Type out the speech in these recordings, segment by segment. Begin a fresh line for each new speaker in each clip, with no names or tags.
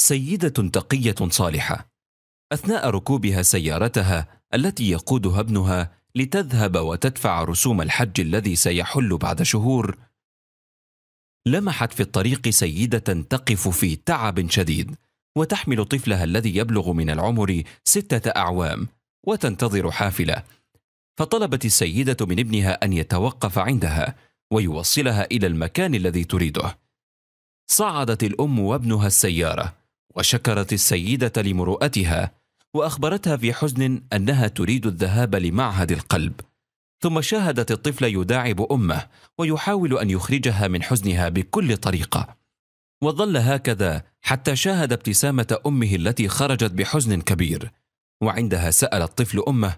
سيدة تقية صالحة أثناء ركوبها سيارتها التي يقودها ابنها لتذهب وتدفع رسوم الحج الذي سيحل بعد شهور لمحت في الطريق سيدة تقف في تعب شديد وتحمل طفلها الذي يبلغ من العمر ستة أعوام وتنتظر حافلة فطلبت السيدة من ابنها أن يتوقف عندها ويوصلها إلى المكان الذي تريده صعدت الأم وابنها السيارة وشكرت السيدة لمروءتها وأخبرتها في حزن أنها تريد الذهاب لمعهد القلب ثم شاهدت الطفل يداعب أمه ويحاول أن يخرجها من حزنها بكل طريقة وظل هكذا حتى شاهد ابتسامة أمه التي خرجت بحزن كبير وعندها سأل الطفل أمه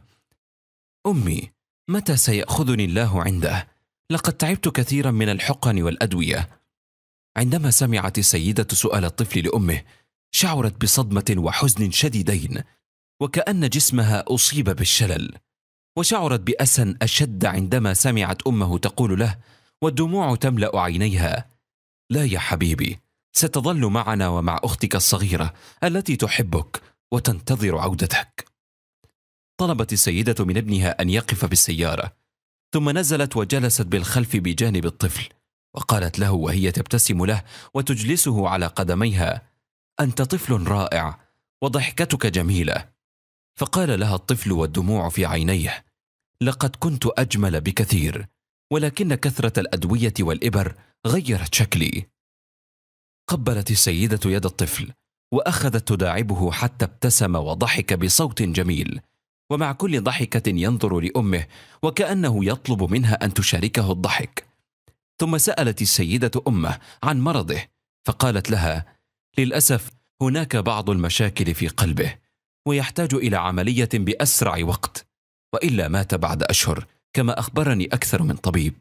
أمي متى سيأخذني الله عنده؟ لقد تعبت كثيرا من الحقن والأدوية عندما سمعت السيدة سؤال الطفل لأمه شعرت بصدمه وحزن شديدين وكان جسمها اصيب بالشلل وشعرت بأسا اشد عندما سمعت امه تقول له والدموع تملا عينيها لا يا حبيبي ستظل معنا ومع اختك الصغيره التي تحبك وتنتظر عودتك طلبت السيده من ابنها ان يقف بالسياره ثم نزلت وجلست بالخلف بجانب الطفل وقالت له وهي تبتسم له وتجلسه على قدميها انت طفل رائع وضحكتك جميله فقال لها الطفل والدموع في عينيه لقد كنت اجمل بكثير ولكن كثره الادويه والابر غيرت شكلي قبلت السيده يد الطفل واخذت تداعبه حتى ابتسم وضحك بصوت جميل ومع كل ضحكه ينظر لامه وكانه يطلب منها ان تشاركه الضحك ثم سالت السيده امه عن مرضه فقالت لها للاسف هناك بعض المشاكل في قلبه ويحتاج الى عمليه باسرع وقت والا مات بعد اشهر كما اخبرني اكثر من طبيب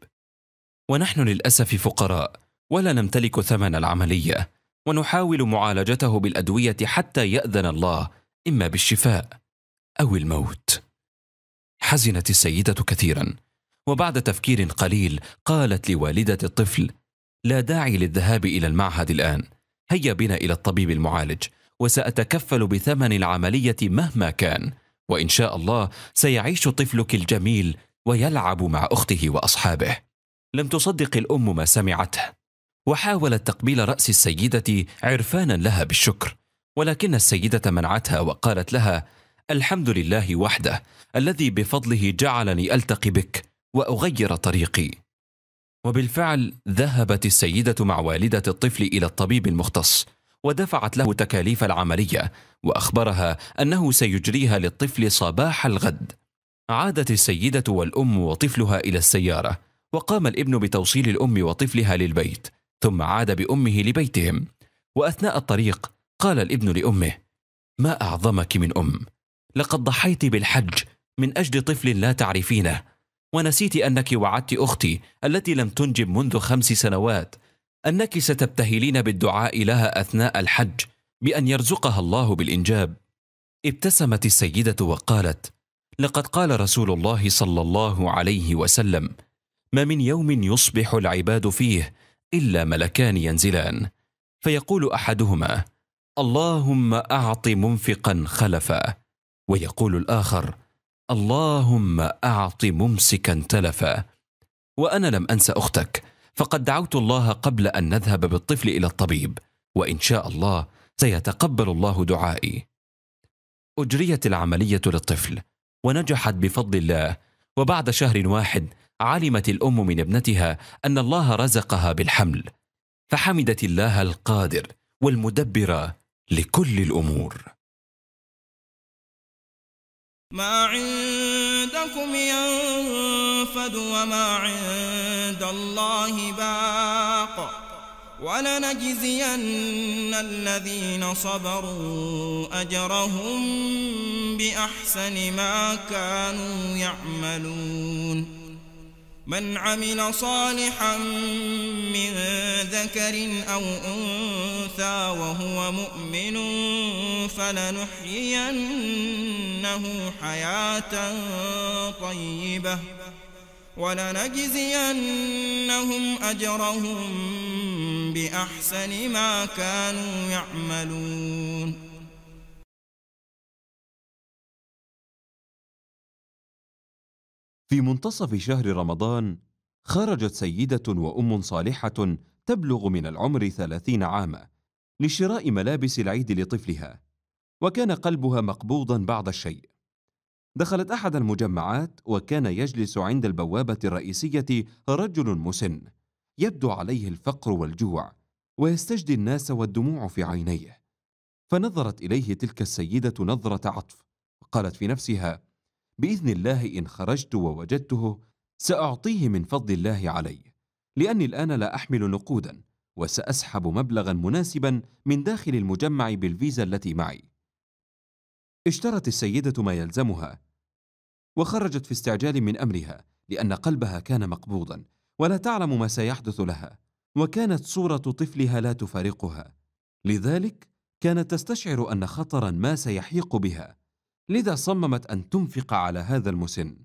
ونحن للاسف فقراء ولا نمتلك ثمن العمليه ونحاول معالجته بالادويه حتى ياذن الله اما بالشفاء او الموت حزنت السيده كثيرا وبعد تفكير قليل قالت لوالده الطفل لا داعي للذهاب الى المعهد الان هيا بنا إلى الطبيب المعالج وسأتكفل بثمن العملية مهما كان وإن شاء الله سيعيش طفلك الجميل ويلعب مع أخته وأصحابه لم تصدق الأم ما سمعته وحاولت تقبيل رأس السيدة عرفانا لها بالشكر ولكن السيدة منعتها وقالت لها الحمد لله وحده الذي بفضله جعلني ألتقي بك وأغير طريقي وبالفعل ذهبت السيدة مع والدة الطفل إلى الطبيب المختص ودفعت له تكاليف العملية وأخبرها أنه سيجريها للطفل صباح الغد عادت السيدة والأم وطفلها إلى السيارة وقام الابن بتوصيل الأم وطفلها للبيت ثم عاد بأمه لبيتهم وأثناء الطريق قال الابن لأمه ما أعظمك من أم لقد ضحيت بالحج من أجل طفل لا تعرفينه ونسيت أنك وعدت أختي التي لم تنجب منذ خمس سنوات أنك ستبتهلين بالدعاء لها أثناء الحج بأن يرزقها الله بالإنجاب ابتسمت السيدة وقالت لقد قال رسول الله صلى الله عليه وسلم ما من يوم يصبح العباد فيه إلا ملكان ينزلان فيقول أحدهما اللهم أعط منفقا خلفا ويقول الآخر اللهم أعط ممسكا تلفا وأنا لم أنسى أختك فقد دعوت الله قبل أن نذهب بالطفل إلى الطبيب وإن شاء الله سيتقبل الله دعائي أجريت العملية للطفل ونجحت بفضل الله وبعد شهر واحد علمت الأم من ابنتها أن الله رزقها بالحمل فحمدت الله القادر والمدبر لكل الأمور
ما عندكم ينفد وما عند الله باق ولنجزين الذين صبروا أجرهم بأحسن ما كانوا يعملون من عمل صالحا من ذكر أو أنثى وأنثى وهو مؤمن فلنحيينه حياة طيبة ولنجزينهم أجرهم بأحسن ما كانوا يعملون
في منتصف شهر رمضان خرجت سيدة وأم صالحة تبلغ من العمر ثلاثين عاما لشراء ملابس العيد لطفلها وكان قلبها مقبوضا بعض الشيء دخلت احد المجمعات وكان يجلس عند البوابه الرئيسيه رجل مسن يبدو عليه الفقر والجوع ويستجدي الناس والدموع في عينيه فنظرت اليه تلك السيده نظره عطف قالت في نفسها باذن الله ان خرجت ووجدته ساعطيه من فضل الله علي لاني الان لا احمل نقودا وسأسحب مبلغا مناسبا من داخل المجمع بالفيزا التي معي. اشترت السيدة ما يلزمها، وخرجت في استعجال من أمرها، لأن قلبها كان مقبوضا، ولا تعلم ما سيحدث لها، وكانت صورة طفلها لا تفارقها، لذلك كانت تستشعر أن خطرا ما سيحيق بها، لذا صممت أن تنفق على هذا المسن.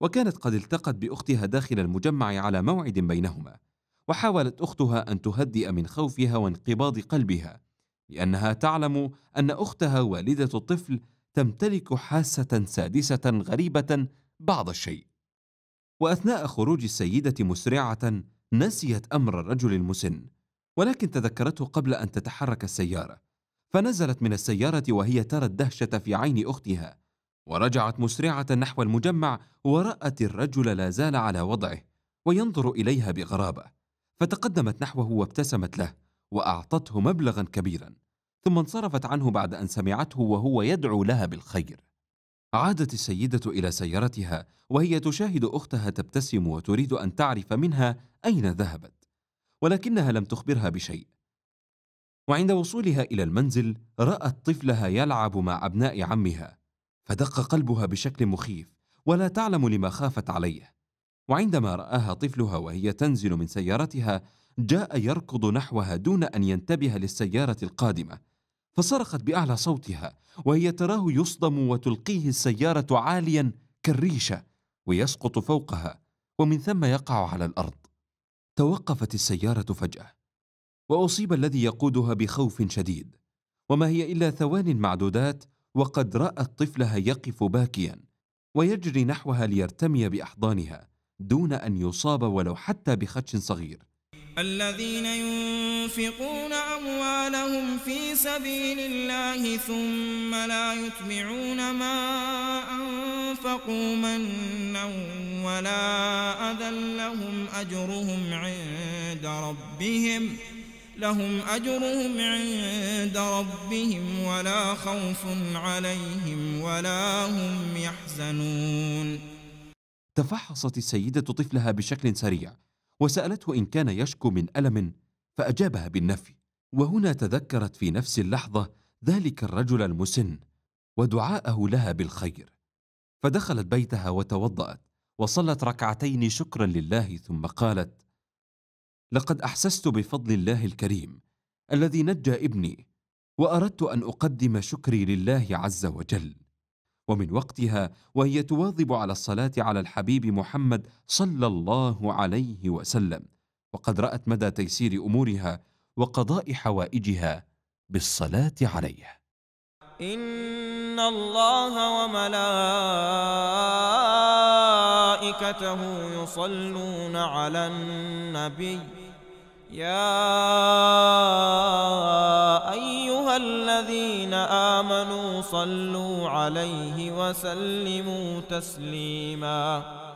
وكانت قد التقت باختها داخل المجمع على موعد بينهما وحاولت اختها ان تهدئ من خوفها وانقباض قلبها لانها تعلم ان اختها والده الطفل تمتلك حاسه سادسه غريبه بعض الشيء واثناء خروج السيده مسرعه نسيت امر الرجل المسن ولكن تذكرته قبل ان تتحرك السياره فنزلت من السياره وهي ترى الدهشه في عين اختها ورجعت مسرعه نحو المجمع ورات الرجل لا زال على وضعه وينظر اليها بغرابه فتقدمت نحوه وابتسمت له واعطته مبلغا كبيرا ثم انصرفت عنه بعد ان سمعته وهو يدعو لها بالخير عادت السيده الى سيارتها وهي تشاهد اختها تبتسم وتريد ان تعرف منها اين ذهبت ولكنها لم تخبرها بشيء وعند وصولها الى المنزل رات طفلها يلعب مع ابناء عمها فدق قلبها بشكل مخيف ولا تعلم لما خافت عليه وعندما رآها طفلها وهي تنزل من سيارتها جاء يركض نحوها دون أن ينتبه للسيارة القادمة فصرخت بأعلى صوتها وهي تراه يصدم وتلقيه السيارة عاليا كالريشة ويسقط فوقها ومن ثم يقع على الأرض توقفت السيارة فجأة وأصيب الذي يقودها بخوف شديد وما هي إلا ثوان معدودات وقد رأت طفلها يقف باكيا ويجري نحوها ليرتمي بأحضانها دون أن يصاب ولو حتى بخدش صغير
الذين ينفقون أموالهم في سبيل الله ثم لا يتبعون ما أنفقوا منا ولا أذى لهم أجرهم عند ربهم لهم أجرهم عند ربهم ولا خوف عليهم ولا هم يحزنون
تفحصت السيدة طفلها بشكل سريع وسألته إن كان يشكو من ألم فأجابها بالنفي وهنا تذكرت في نفس اللحظة ذلك الرجل المسن ودعاءه لها بالخير فدخلت بيتها وتوضأت وصلت ركعتين شكرا لله ثم قالت لقد أحسست بفضل الله الكريم الذي نجى ابني وأردت أن أقدم شكري لله عز وجل ومن وقتها وهي تواظب على الصلاة على الحبيب محمد صلى الله عليه وسلم وقد رأت مدى تيسير أمورها وقضاء حوائجها بالصلاة عليه
إن الله وملائكته يصلون على النبي يا الذين آمنوا صلوا عليه وسلموا تسليماً